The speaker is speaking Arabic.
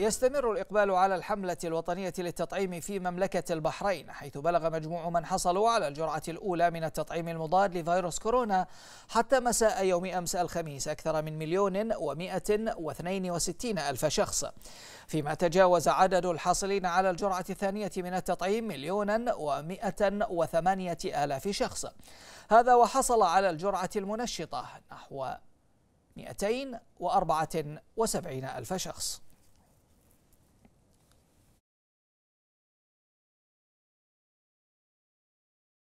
يستمر الإقبال على الحملة الوطنية للتطعيم في مملكة البحرين حيث بلغ مجموع من حصلوا على الجرعة الأولى من التطعيم المضاد لفيروس كورونا حتى مساء يوم أمس الخميس أكثر من مليون ومائة واثنين وستين ألف شخص فيما تجاوز عدد الحاصلين على الجرعة الثانية من التطعيم مليونا ومائة وثمانية آلاف شخص هذا وحصل على الجرعة المنشطة نحو 274 ألف شخص